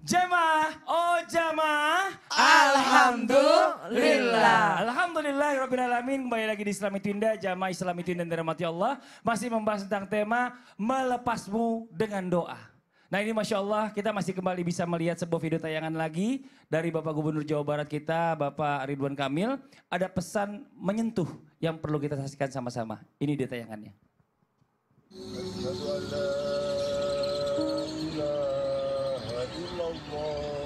Jemaah, oh jemaah. Alhamdulillah. Alhamdulillah, Rabbil Alamin. Kembali lagi di Islami Tunda, jamaah Islami Tunda dan dirahmati Allah. Masih membahas tentang tema melepasmu dengan doa. Nah ini Masya Allah kita masih kembali bisa melihat sebuah video tayangan lagi dari Bapak Gubernur Jawa Barat kita, Bapak Ridwan Kamil. Ada pesan menyentuh yang perlu kita saksikan sama-sama. Ini dia tayangannya. Allah.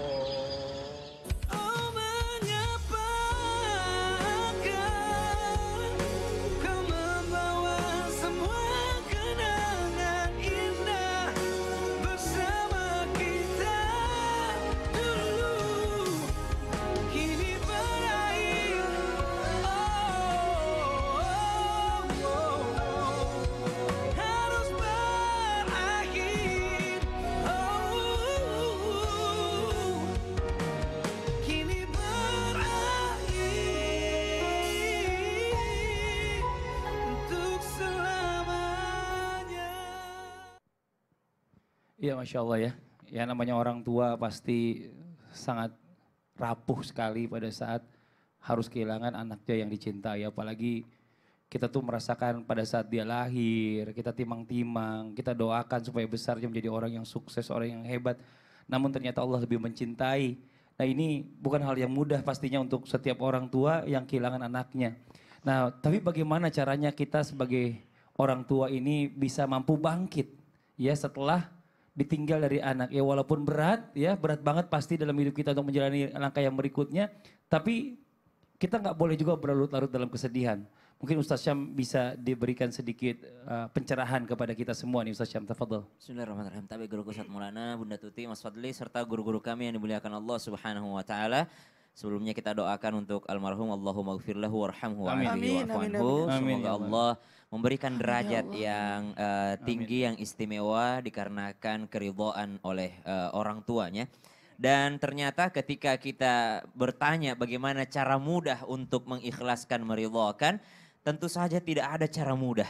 Iya Masya Allah ya. Ya namanya orang tua pasti sangat rapuh sekali pada saat harus kehilangan anaknya yang dicintai. Apalagi kita tuh merasakan pada saat dia lahir, kita timang-timang, kita doakan supaya besarnya menjadi orang yang sukses, orang yang hebat. Namun ternyata Allah lebih mencintai. Nah ini bukan hal yang mudah pastinya untuk setiap orang tua yang kehilangan anaknya. Nah tapi bagaimana caranya kita sebagai orang tua ini bisa mampu bangkit ya setelah ditinggal dari anak. Ya walaupun berat, ya berat banget pasti dalam hidup kita untuk menjalani langkah yang berikutnya. Tapi kita nggak boleh juga berlarut-larut dalam kesedihan. Mungkin Ustaz Syam bisa diberikan sedikit uh, pencerahan kepada kita semua nih Ustaz Syam. Tafadhol. Bismillahirrahmanirrahim. Tapi guru Ustaz Maulana, Bunda Tuti, Mas Fadli, serta guru-guru kami yang dimuliakan Allah Subhanahu wa taala. Sebelumnya kita doakan untuk almarhum Allahumma gfirlahu warhamhu wa amin, amin, amin, ya Semoga Allah memberikan ya derajat eh, amin, yang uh, tinggi amin. yang istimewa dikarenakan keridoan oleh uh, orang tuanya. Dan ternyata ketika kita bertanya bagaimana cara mudah untuk mengikhlaskan meridoakan, tentu saja tidak ada cara mudah.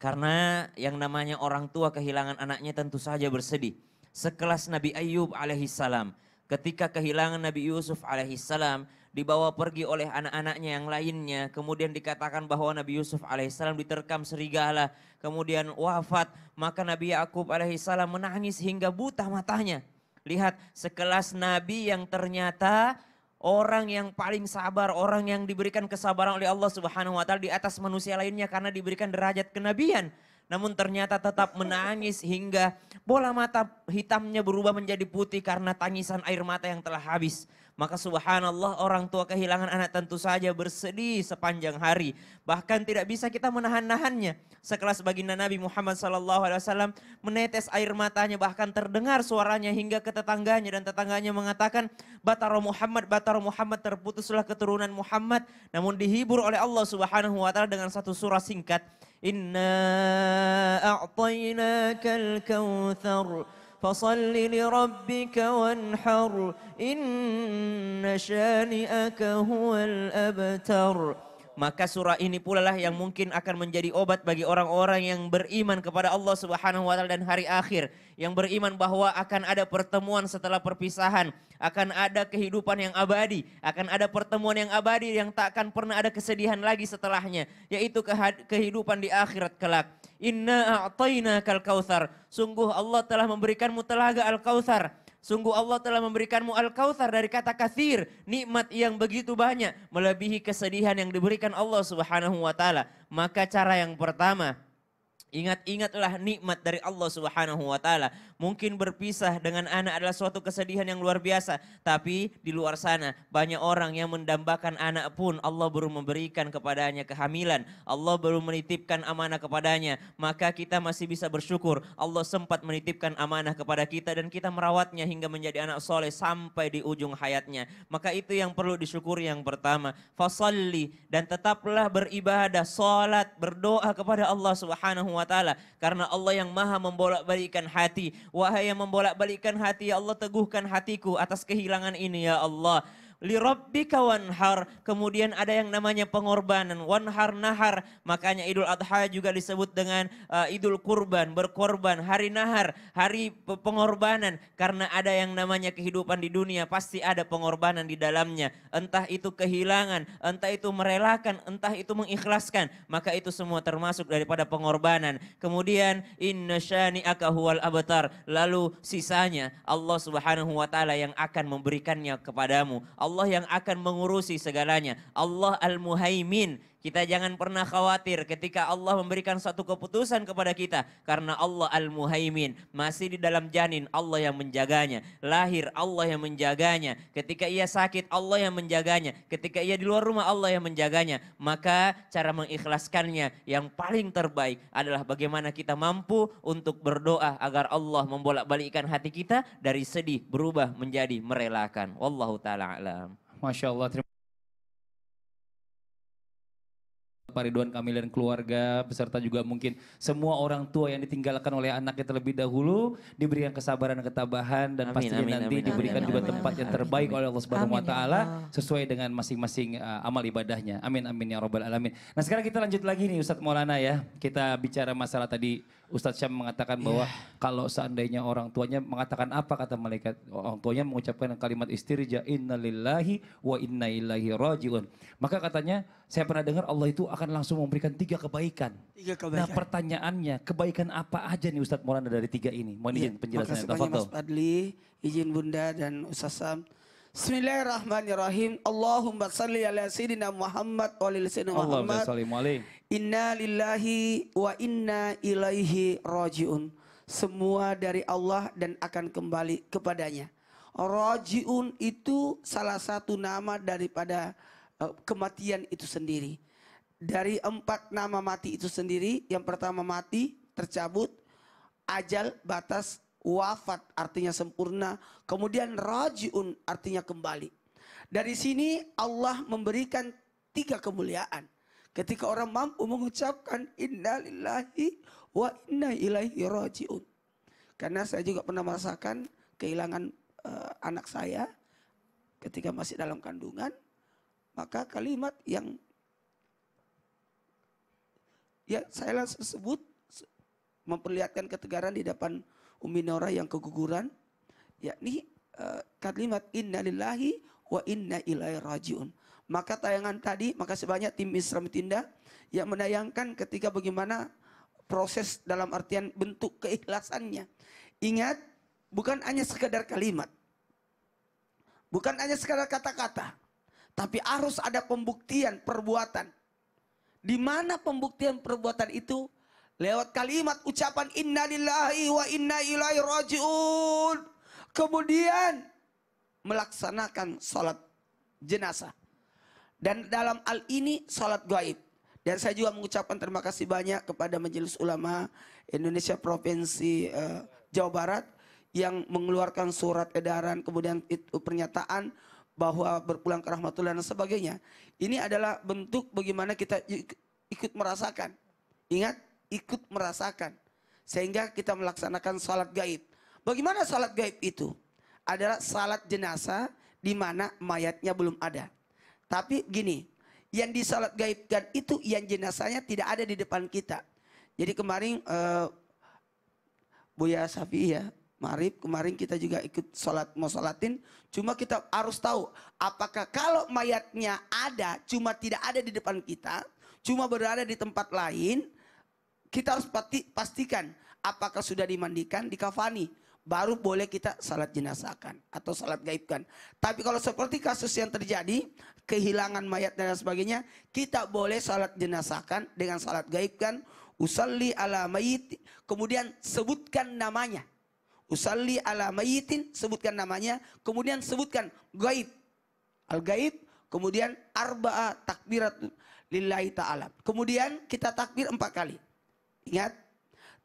Karena yang namanya orang tua kehilangan anaknya tentu saja bersedih. Sekelas Nabi Ayub alaihissalam salam ketika kehilangan Nabi Yusuf alaihissalam dibawa pergi oleh anak-anaknya yang lainnya kemudian dikatakan bahwa Nabi Yusuf alaihissalam diterkam serigala kemudian wafat maka Nabi Yakub alaihissalam menangis hingga buta matanya lihat sekelas nabi yang ternyata orang yang paling sabar, orang yang diberikan kesabaran oleh Allah Subhanahu wa taala di atas manusia lainnya karena diberikan derajat kenabian namun ternyata tetap menangis hingga bola mata hitamnya berubah menjadi putih karena tangisan air mata yang telah habis. Maka subhanallah orang tua kehilangan anak tentu saja bersedih sepanjang hari. Bahkan tidak bisa kita menahan-nahannya. Sekelas baginda Nabi Muhammad SAW menetes air matanya bahkan terdengar suaranya hingga ke tetangganya. Dan tetangganya mengatakan Bataro Muhammad, Bataro Muhammad terputuslah keturunan Muhammad. Namun dihibur oleh Allah Subhanahu Wa Taala dengan satu surah singkat إنا أعطيناك الكوثر فصل لربك وانحر إن شانئك هو الأبتر maka surah ini pula lah yang mungkin akan menjadi obat bagi orang-orang yang beriman kepada Allah Subhanahu wa taala dan hari akhir, yang beriman bahwa akan ada pertemuan setelah perpisahan, akan ada kehidupan yang abadi, akan ada pertemuan yang abadi yang tak akan pernah ada kesedihan lagi setelahnya, yaitu kehidupan di akhirat kelak. Inna a'tainakal kautsar. Sungguh Allah telah memberikanmu telaga Al-Kautsar Sungguh Allah telah memberikanmu al-kautsar dari kata kathir, nikmat yang begitu banyak, melebihi kesedihan yang diberikan Allah Subhanahu wa taala. Maka cara yang pertama, ingat-ingatlah nikmat dari Allah Subhanahu wa taala. Mungkin berpisah dengan anak adalah suatu kesedihan yang luar biasa. Tapi di luar sana banyak orang yang mendambakan anak pun Allah baru memberikan kepadanya kehamilan. Allah baru menitipkan amanah kepadanya. Maka kita masih bisa bersyukur Allah sempat menitipkan amanah kepada kita dan kita merawatnya hingga menjadi anak soleh sampai di ujung hayatnya. Maka itu yang perlu disyukuri yang pertama. Fasalli dan tetaplah beribadah, salat, berdoa kepada Allah Subhanahu wa taala karena Allah yang Maha membolak-balikan hati Wahai yang membolak-balikkan hati, ya Allah teguhkan hatiku atas kehilangan ini, ya Allah lirabbika wanhar. Kemudian ada yang namanya pengorbanan, wanhar nahar. Makanya Idul Adha juga disebut dengan uh, Idul Kurban, berkorban, hari nahar, hari pengorbanan. Karena ada yang namanya kehidupan di dunia, pasti ada pengorbanan di dalamnya. Entah itu kehilangan, entah itu merelakan, entah itu mengikhlaskan. Maka itu semua termasuk daripada pengorbanan. Kemudian inna syani'aka huwal abtar. Lalu sisanya Allah subhanahu wa ta'ala yang akan memberikannya kepadamu. Allah yang akan mengurusi segalanya. Allah Al-Muhaimin kita jangan pernah khawatir ketika Allah memberikan suatu keputusan kepada kita. Karena Allah Al-Muhaimin. Masih di dalam janin Allah yang menjaganya. Lahir Allah yang menjaganya. Ketika ia sakit Allah yang menjaganya. Ketika ia di luar rumah Allah yang menjaganya. Maka cara mengikhlaskannya yang paling terbaik adalah bagaimana kita mampu untuk berdoa agar Allah membolak-balikkan hati kita dari sedih berubah menjadi merelakan. Wallahu ta'ala alam. Masya Allah. Terima Pak Ridwan Kamil dan keluarga beserta juga mungkin semua orang tua yang ditinggalkan oleh anaknya terlebih dahulu diberikan kesabaran dan ketabahan dan amin, pastinya nanti amin, diberikan amin, juga amin, tempat amin, yang terbaik amin, oleh Allah Subhanahu wa ya taala sesuai dengan masing-masing uh, amal ibadahnya. Amin amin ya robbal alamin. Nah, sekarang kita lanjut lagi nih Ustadz Maulana ya. Kita bicara masalah tadi Ustadz Syam mengatakan iya. bahwa yeah. kalau seandainya orang tuanya mengatakan apa kata malaikat orang tuanya mengucapkan kalimat istirja inna lillahi wa inna ilaihi rajiun. Maka katanya saya pernah dengar Allah itu akan langsung memberikan tiga kebaikan. Tiga nah, kebaikan. Nah pertanyaannya kebaikan apa aja nih Ustadz Maulana dari tiga ini? Mohon yeah. izin penjelasannya. Terima kasih Mas Padli, izin Bunda dan Ustaz Sam. Bismillahirrahmanirrahim. Allahumma salli ala sayyidina Muhammad wa ala sayyidina Muhammad. Inna lillahi wa inna ilaihi rajiun. Semua dari Allah dan akan kembali kepadanya. Rajiun itu salah satu nama daripada uh, kematian itu sendiri. Dari empat nama mati itu sendiri, yang pertama mati, tercabut, ajal, batas, wafat artinya sempurna, kemudian rajiun artinya kembali. Dari sini Allah memberikan tiga kemuliaan. Ketika orang mampu mengucapkan innalillahi wa inna ilaihi rajiun. Karena saya juga pernah merasakan kehilangan uh, anak saya ketika masih dalam kandungan, maka kalimat yang ya saya langsung sebut memperlihatkan ketegaran di depan Umi Nora yang keguguran, yakni uh, kalimat inna lillahi wa inna ilaihi rajiun. Maka tayangan tadi, maka sebanyak tim Islam Tinda yang menayangkan ketika bagaimana proses dalam artian bentuk keikhlasannya. Ingat, bukan hanya sekedar kalimat. Bukan hanya sekedar kata-kata. Tapi harus ada pembuktian perbuatan. Di mana pembuktian perbuatan itu lewat kalimat ucapan innalillahi wa inna ilaihi rajiun. Kemudian melaksanakan sholat jenazah. Dan dalam al ini sholat gaib. Dan saya juga mengucapkan terima kasih banyak kepada Majelis Ulama Indonesia Provinsi uh, Jawa Barat yang mengeluarkan surat edaran kemudian itu pernyataan bahwa berpulang ke rahmatullah dan sebagainya. Ini adalah bentuk bagaimana kita ikut merasakan. Ingat ikut merasakan. Sehingga kita melaksanakan sholat gaib. Bagaimana sholat gaib itu? Adalah sholat jenazah di mana mayatnya belum ada. Tapi gini, yang di sholat gaibkan itu yang jenazahnya tidak ada di depan kita. Jadi kemarin uh, eh, Buya Safi ya, Marib, kemarin kita juga ikut sholat, mau sholatin. Cuma kita harus tahu, apakah kalau mayatnya ada, cuma tidak ada di depan kita, cuma berada di tempat lain, kita harus pasti, pastikan apakah sudah dimandikan, dikafani. Baru boleh kita salat jenazahkan atau salat gaibkan. Tapi kalau seperti kasus yang terjadi, kehilangan mayat dan sebagainya, kita boleh salat jenazahkan dengan salat gaibkan. Usalli ala mayit, kemudian sebutkan namanya. Usalli ala mayitin, sebutkan namanya. Kemudian sebutkan gaib. Al-gaib, kemudian arba'a takbirat lillahi ta'ala. Kemudian kita takbir empat kali. Ingat,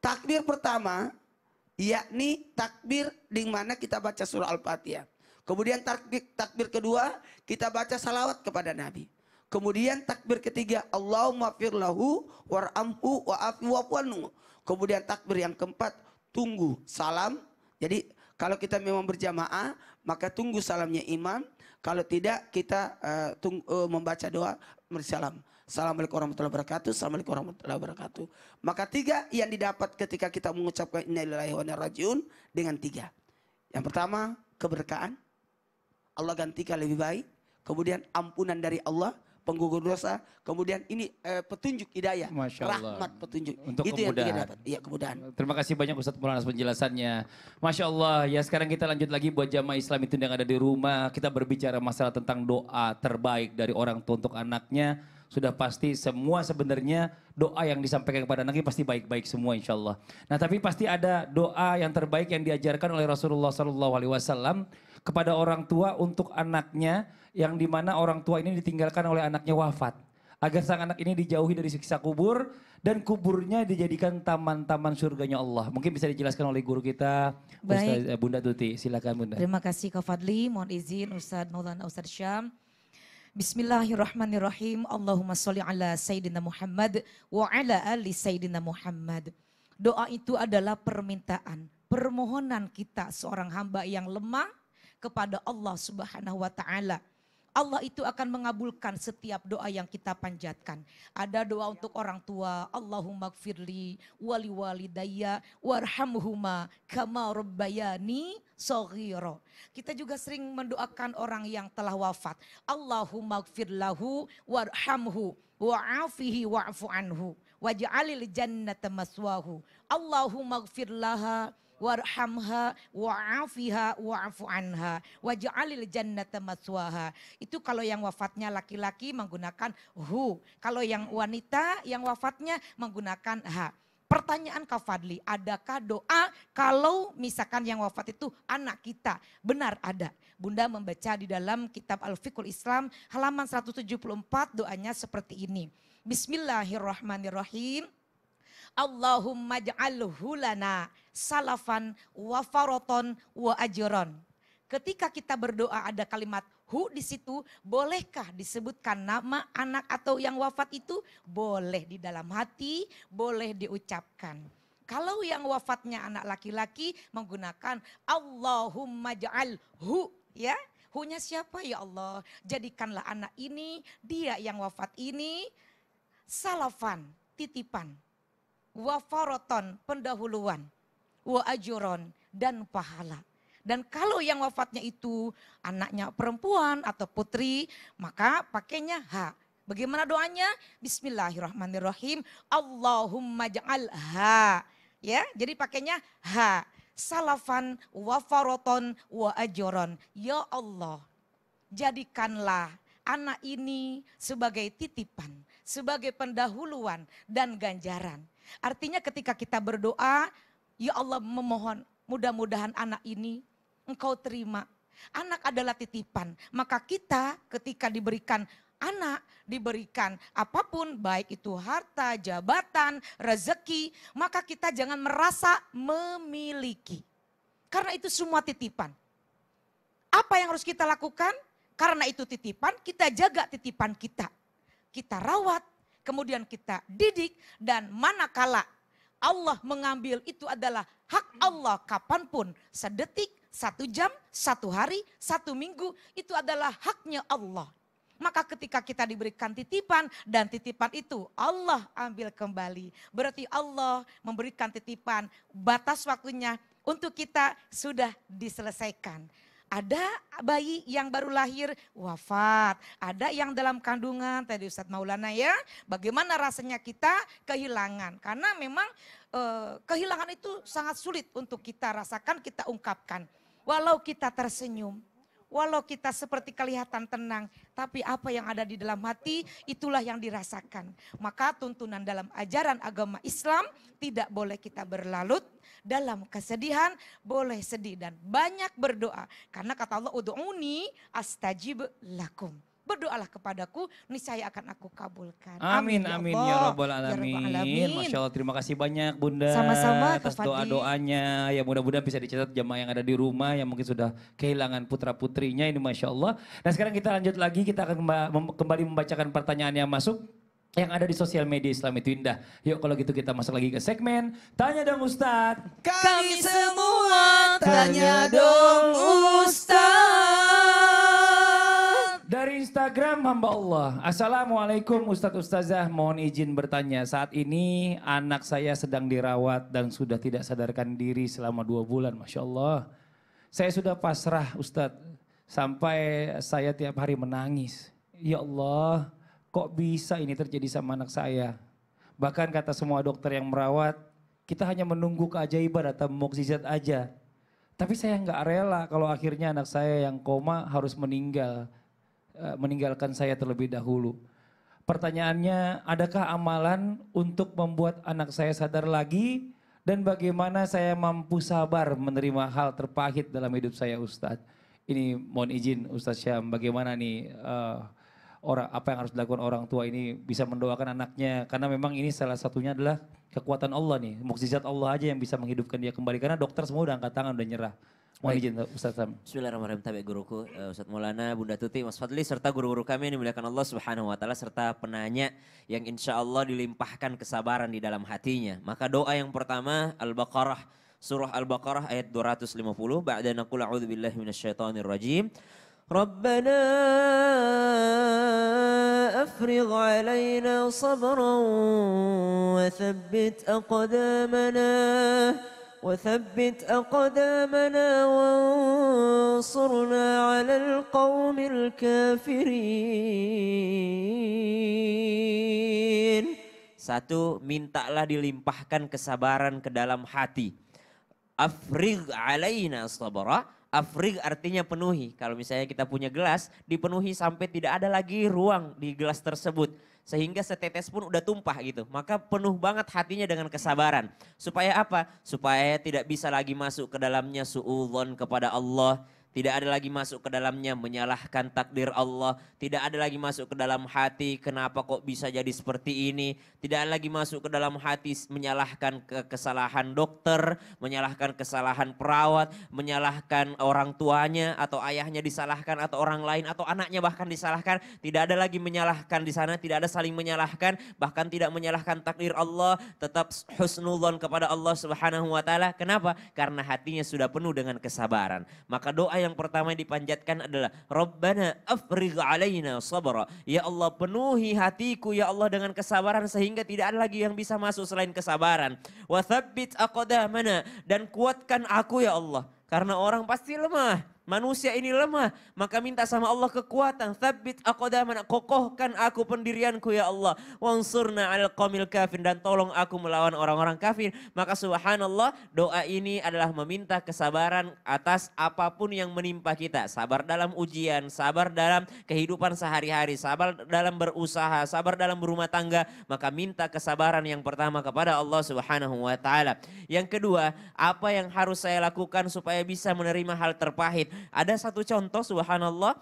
takbir pertama yakni takbir di mana kita baca surah Al-Fatihah. Kemudian takbir, takbir kedua kita baca salawat kepada Nabi. Kemudian takbir ketiga Allahumma firlahu war'amhu wa'afi Kemudian takbir yang keempat tunggu salam. Jadi kalau kita memang berjamaah maka tunggu salamnya imam. Kalau tidak kita uh, tunggu, uh, membaca doa bersalam. Assalamualaikum warahmatullahi wabarakatuh. Assalamualaikum warahmatullahi wabarakatuh. Maka tiga yang didapat ketika kita mengucapkan innalillahi wa inna rajiun dengan tiga. Yang pertama, keberkahan. Allah gantikan lebih baik. Kemudian ampunan dari Allah, penggugur dosa. Kemudian ini eh, petunjuk hidayah, Masya Allah. rahmat petunjuk. Untuk Itu kemudahan. yang dapat. Iya, kemudahan. Terima kasih banyak Ustadz Mulana penjelasannya. Masya Allah, ya sekarang kita lanjut lagi buat jamaah Islam itu yang ada di rumah. Kita berbicara masalah tentang doa terbaik dari orang tua untuk anaknya sudah pasti semua sebenarnya doa yang disampaikan kepada Nabi pasti baik-baik semua insya Allah. Nah tapi pasti ada doa yang terbaik yang diajarkan oleh Rasulullah Shallallahu Alaihi Wasallam kepada orang tua untuk anaknya yang dimana orang tua ini ditinggalkan oleh anaknya wafat. Agar sang anak ini dijauhi dari siksa kubur dan kuburnya dijadikan taman-taman surganya Allah. Mungkin bisa dijelaskan oleh guru kita, Ustaz eh, Bunda Tuti. Silakan Bunda. Terima kasih Kak Fadli, mohon izin Ustaz Maulana Ustaz Syam. Bismillahirrahmanirrahim. Allahumma sholli ala Sayyidina Muhammad wa ala ali Sayyidina Muhammad. Doa itu adalah permintaan, permohonan kita seorang hamba yang lemah kepada Allah Subhanahu wa taala. Allah itu akan mengabulkan setiap doa yang kita panjatkan. Ada doa ya. untuk orang tua, Allahumma gfirli wali walidayya warhamhuma kama rabbayani soghiro. Kita juga sering mendoakan orang yang telah wafat. Allahumma gfirlahu warhamhu wa'afihi wa'fu anhu waj'alil jannata maswahu. Allahumma gfirlaha warhamha wa'afiha wa'afu anha waj'alil jannata maswaha. Itu kalau yang wafatnya laki-laki menggunakan hu. Kalau yang wanita yang wafatnya menggunakan ha. Pertanyaan Kak Fadli, adakah doa kalau misalkan yang wafat itu anak kita? Benar ada. Bunda membaca di dalam kitab Al-Fiqhul Islam halaman 174 doanya seperti ini. Bismillahirrahmanirrahim. Allahumma ja'alhu lana salafan wa faroton wa ajron. Ketika kita berdoa ada kalimat hu di situ, bolehkah disebutkan nama anak atau yang wafat itu? Boleh di dalam hati, boleh diucapkan. Kalau yang wafatnya anak laki-laki menggunakan Allahumma ja'al hu ya. Hunya siapa ya Allah? Jadikanlah anak ini, dia yang wafat ini salafan, titipan wafaroton pendahuluan, wa ajuron dan pahala. Dan kalau yang wafatnya itu anaknya perempuan atau putri, maka pakainya ha. Bagaimana doanya? Bismillahirrahmanirrahim. Allahumma ja'al ha. Ya, jadi pakainya ha. Salafan wa faroton wa ajoron. Ya Allah, jadikanlah anak ini sebagai titipan, sebagai pendahuluan dan ganjaran. Artinya ketika kita berdoa, ya Allah memohon mudah-mudahan anak ini engkau terima. Anak adalah titipan, maka kita ketika diberikan anak, diberikan apapun baik itu harta, jabatan, rezeki, maka kita jangan merasa memiliki. Karena itu semua titipan. Apa yang harus kita lakukan? Karena itu titipan, kita jaga titipan kita. Kita rawat, kemudian kita didik dan manakala Allah mengambil itu adalah hak Allah kapanpun, sedetik, satu jam, satu hari, satu minggu, itu adalah haknya Allah. Maka ketika kita diberikan titipan dan titipan itu Allah ambil kembali. Berarti Allah memberikan titipan batas waktunya untuk kita sudah diselesaikan. Ada bayi yang baru lahir wafat, ada yang dalam kandungan tadi Ustadz Maulana ya. Bagaimana rasanya kita kehilangan? Karena memang eh, kehilangan itu sangat sulit untuk kita rasakan, kita ungkapkan. Walau kita tersenyum, Walau kita seperti kelihatan tenang, tapi apa yang ada di dalam hati itulah yang dirasakan. Maka tuntunan dalam ajaran agama Islam tidak boleh kita berlalut dalam kesedihan, boleh sedih dan banyak berdoa. Karena kata Allah, "Ud'uni astajib lakum." berdoalah kepadaku, niscaya akan aku kabulkan. Amin, amin, ya, ya, ya Rabbal Alamin. Ya Masya Allah, terima kasih banyak Bunda. Sama-sama Atas doa-doanya, ya mudah-mudahan bisa dicatat jemaah yang ada di rumah, yang mungkin sudah kehilangan putra-putrinya ini Masya Allah. Nah sekarang kita lanjut lagi, kita akan kembali membacakan pertanyaan yang masuk yang ada di sosial media Islam itu indah. Yuk kalau gitu kita masuk lagi ke segmen Tanya dong Ustadz. Kami semua tanya dong Ustadz hamba Allah. Assalamualaikum Ustadz Ustazah, mohon izin bertanya. Saat ini anak saya sedang dirawat dan sudah tidak sadarkan diri selama dua bulan, Masya Allah. Saya sudah pasrah Ustadz, sampai saya tiap hari menangis. Ya Allah, kok bisa ini terjadi sama anak saya? Bahkan kata semua dokter yang merawat, kita hanya menunggu keajaiban atau mukjizat aja. Tapi saya nggak rela kalau akhirnya anak saya yang koma harus meninggal Eh, meninggalkan saya terlebih dahulu. Pertanyaannya, adakah amalan untuk membuat anak saya sadar lagi dan bagaimana saya mampu sabar menerima hal terpahit dalam hidup saya Ustadz? Ini mohon izin Ustadz Syam, bagaimana nih uh, eh, orang apa yang harus dilakukan orang tua ini bisa mendoakan anaknya karena memang ini salah satunya adalah kekuatan Allah nih, mukjizat Allah aja yang bisa menghidupkan dia kembali karena dokter semua udah angkat tangan udah nyerah. Mohon izin gitu, Ustaz Sam. Bismillahirrahmanirrahim. Tabi guruku uh, eh, Ustaz Maulana, Bunda Tuti, Mas Fadli serta guru-guru kami yang dimuliakan Allah Subhanahu wa taala serta penanya yang insya Allah dilimpahkan kesabaran di dalam hatinya. Maka doa yang pertama Al-Baqarah Surah Al-Baqarah ayat 250 ba'da naqul a'udzu billahi minasyaitonir rajim. afrigh alaina sabran wa aqdamana. وثبت أقدامنا وانصرنا على القوم الكافرين Satu, mintalah dilimpahkan kesabaran ke dalam hati. Afrig alaina sabara. Afrig artinya penuhi. Kalau misalnya kita punya gelas, dipenuhi sampai tidak ada lagi ruang di gelas tersebut sehingga setetes pun udah tumpah gitu. Maka penuh banget hatinya dengan kesabaran. Supaya apa? Supaya tidak bisa lagi masuk ke dalamnya suudzon kepada Allah tidak ada lagi masuk ke dalamnya menyalahkan takdir Allah. Tidak ada lagi masuk ke dalam hati kenapa kok bisa jadi seperti ini. Tidak ada lagi masuk ke dalam hati menyalahkan kesalahan dokter, menyalahkan kesalahan perawat, menyalahkan orang tuanya atau ayahnya disalahkan atau orang lain atau anaknya bahkan disalahkan. Tidak ada lagi menyalahkan di sana, tidak ada saling menyalahkan, bahkan tidak menyalahkan takdir Allah, tetap husnulon kepada Allah Subhanahu wa taala. Kenapa? Karena hatinya sudah penuh dengan kesabaran. Maka doa yang yang pertama yang dipanjatkan adalah Rabbana afrigh alaina sabra. Ya Allah penuhi hatiku ya Allah dengan kesabaran sehingga tidak ada lagi yang bisa masuk selain kesabaran. Wa thabbit aqdamana dan kuatkan aku ya Allah. Karena orang pasti lemah Manusia ini lemah, maka minta sama Allah kekuatan. Thabit aqdamana, kokohkan aku pendirianku ya Allah. Wansurna al qamil kafir dan tolong aku melawan orang-orang kafir. Maka subhanallah, doa ini adalah meminta kesabaran atas apapun yang menimpa kita. Sabar dalam ujian, sabar dalam kehidupan sehari-hari, sabar dalam berusaha, sabar dalam berumah tangga, maka minta kesabaran yang pertama kepada Allah Subhanahu wa taala. Yang kedua, apa yang harus saya lakukan supaya bisa menerima hal terpahit? Ada satu contoh subhanallah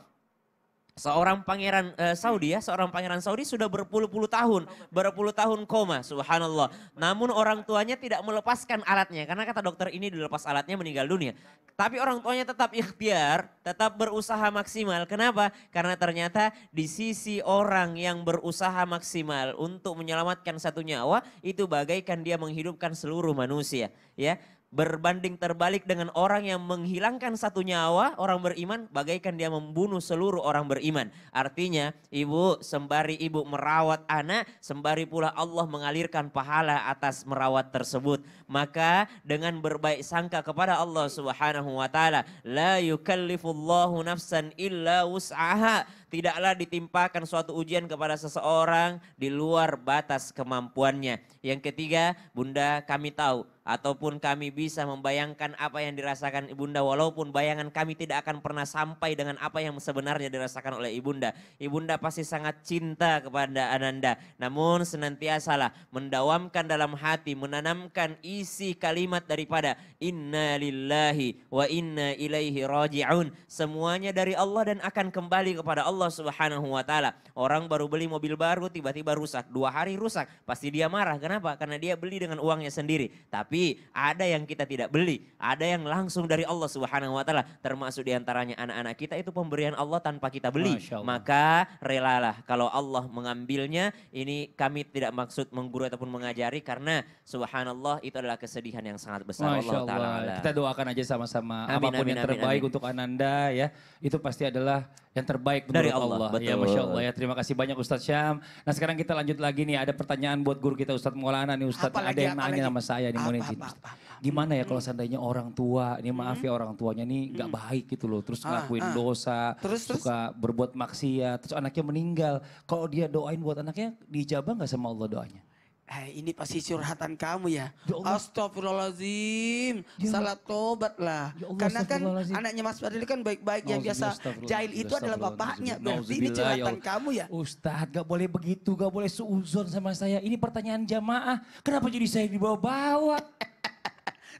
Seorang pangeran uh, Saudi ya, seorang pangeran Saudi sudah berpuluh-puluh tahun, berpuluh tahun koma, subhanallah. Namun orang tuanya tidak melepaskan alatnya, karena kata dokter ini dilepas alatnya meninggal dunia. Tapi orang tuanya tetap ikhtiar, tetap berusaha maksimal. Kenapa? Karena ternyata di sisi orang yang berusaha maksimal untuk menyelamatkan satu nyawa, itu bagaikan dia menghidupkan seluruh manusia. Ya, berbanding terbalik dengan orang yang menghilangkan satu nyawa orang beriman bagaikan dia membunuh seluruh orang beriman. Artinya ibu sembari ibu merawat anak sembari pula Allah mengalirkan pahala atas merawat tersebut. Maka dengan berbaik sangka kepada Allah Subhanahu wa taala, la yukallifullahu nafsan illa wus'aha. Tidaklah ditimpakan suatu ujian kepada seseorang di luar batas kemampuannya. Yang ketiga, Bunda kami tahu ataupun kami bisa membayangkan apa yang dirasakan Ibunda walaupun bayangan kami tidak akan pernah sampai dengan apa yang sebenarnya dirasakan oleh Ibunda. Ibunda pasti sangat cinta kepada Ananda namun senantiasalah mendawamkan dalam hati menanamkan isi kalimat daripada inna lillahi wa inna ilaihi raji'un semuanya dari Allah dan akan kembali kepada Allah Allah Subhanahu wa taala. Orang baru beli mobil baru tiba-tiba rusak, dua hari rusak, pasti dia marah. Kenapa? Karena dia beli dengan uangnya sendiri. Tapi ada yang kita tidak beli, ada yang langsung dari Allah Subhanahu wa taala, termasuk diantaranya anak-anak kita itu pemberian Allah tanpa kita beli. Maka relalah kalau Allah mengambilnya, ini kami tidak maksud menggurui ataupun mengajari karena subhanallah itu adalah kesedihan yang sangat besar Masya Allah, Allah. Ta'ala. Kita doakan aja sama-sama apapun amin, yang amin, terbaik amin. untuk Ananda ya. Itu pasti adalah yang terbaik dari Allah. Betul. Ya Masya Allah ya. Terima kasih banyak Ustadz Syam. Nah sekarang kita lanjut lagi nih. Ada pertanyaan buat guru kita Ustadz Maulana nih Ustadz. Apalagi, ada yang nanya sama saya nih. Apa, apa, apa, apa. Gimana ya kalau hmm. seandainya orang tua. Ini maaf hmm. ya orang tuanya nih gak hmm. baik gitu loh. Terus ah, ngelakuin ah, ah. dosa. Terus, suka berbuat maksiat. Terus anaknya meninggal. Kalau dia doain buat anaknya dijabah gak sama Allah doanya? Eh, ini pasti curhatan kamu ya. ya Astagfirullahaladzim. Ya Salah tobat lah. Ya Karena kan anaknya Mas Fadil kan baik-baik yang biasa. Jahil itu adalah bapaknya. Berarti ini ya curhatan kamu ya. Ustadz gak boleh begitu. Gak boleh seuzon sama saya. Ini pertanyaan jamaah. Kenapa jadi saya dibawa-bawa?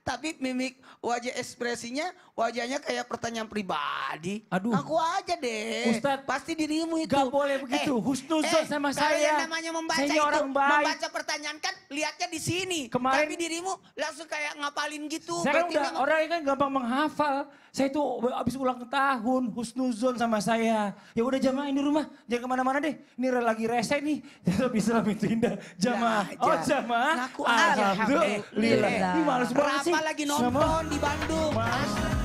tapi mimik wajah ekspresinya wajahnya kayak pertanyaan pribadi. Aduh. Aku aja deh. Ustaz, pasti dirimu itu. Gak boleh begitu. Eh, Husnuzon eh, sama saya. Kalian namanya membaca saya itu. Orang baik. Membaca pertanyaan kan lihatnya di sini. Kemarin, tapi dirimu langsung kayak ngapalin gitu. Saya kan udah, orang kan gampang menghafal. Saya itu habis ulang tahun husnuzon sama saya. Ya udah jamaah ini rumah, jangan kemana-mana deh. Ini lagi rese nih. Lebih Islam itu indah. Jamaah. Iya oh jamaah. aku Alhamdulillah. Ini males banget sih. Mama lagi nonton di Bandung. Mas.